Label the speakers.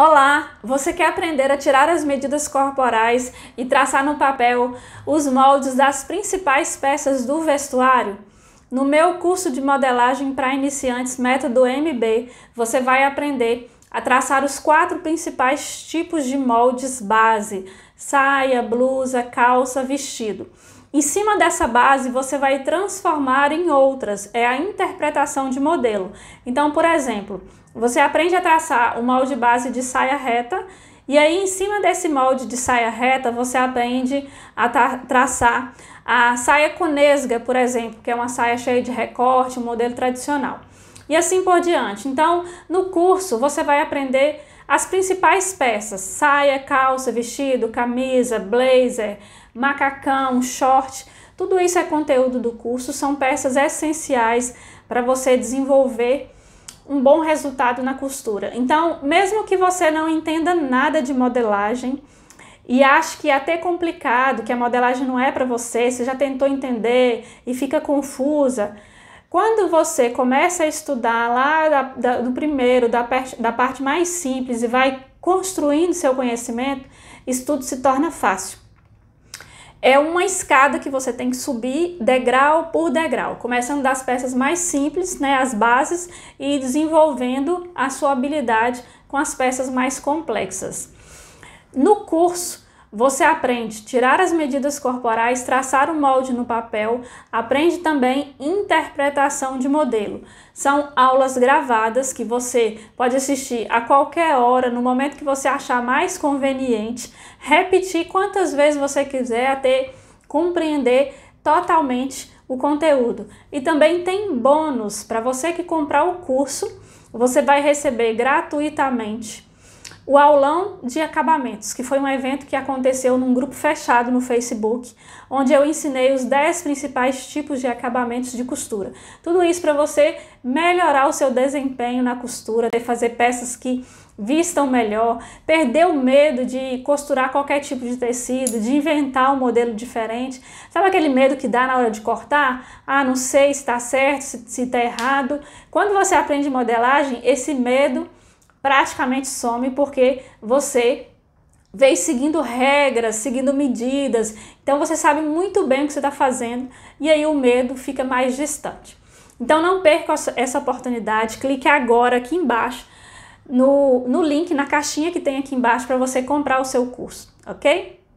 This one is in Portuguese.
Speaker 1: Olá! Você quer aprender a tirar as medidas corporais e traçar no papel os moldes das principais peças do vestuário? No meu curso de modelagem para iniciantes, método MB, você vai aprender a traçar os quatro principais tipos de moldes base: saia, blusa, calça, vestido. Em cima dessa base, você vai transformar em outras, é a interpretação de modelo. Então, por exemplo, você aprende a traçar o molde base de saia reta, e aí em cima desse molde de saia reta, você aprende a tra traçar a saia conesga, por exemplo, que é uma saia cheia de recorte, um modelo tradicional e assim por diante. Então, no curso você vai aprender as principais peças: saia, calça, vestido, camisa, blazer, macacão, short. Tudo isso é conteúdo do curso, são peças essenciais para você desenvolver um bom resultado na costura. Então, mesmo que você não entenda nada de modelagem, e acha que é até complicado, que a modelagem não é para você, você já tentou entender e fica confusa, quando você começa a estudar lá da, da, do primeiro, da, da parte mais simples e vai construindo seu conhecimento, isso tudo se torna fácil. É uma escada que você tem que subir degrau por degrau, começando das peças mais simples, né, as bases, e desenvolvendo a sua habilidade com as peças mais complexas. No curso, você aprende tirar as medidas corporais, traçar o molde no papel, aprende também interpretação de modelo. São aulas gravadas que você pode assistir a qualquer hora, no momento que você achar mais conveniente, repetir quantas vezes você quiser até compreender totalmente o conteúdo. E também tem bônus para você que comprar o curso, você vai receber gratuitamente o aulão de acabamentos, que foi um evento que aconteceu num grupo fechado no Facebook, onde eu ensinei os 10 principais tipos de acabamentos de costura. Tudo isso para você melhorar o seu desempenho na costura, fazer peças que vistam melhor, perder o medo de costurar qualquer tipo de tecido, de inventar um modelo diferente. Sabe aquele medo que dá na hora de cortar? Ah, não sei se está certo, se está errado. Quando você aprende modelagem, esse medo praticamente some porque você vem seguindo regras, seguindo medidas. Então você sabe muito bem o que você está fazendo e aí o medo fica mais distante. Então não perca essa oportunidade, clique agora aqui embaixo no, no link, na caixinha que tem aqui embaixo para você comprar o seu curso, ok?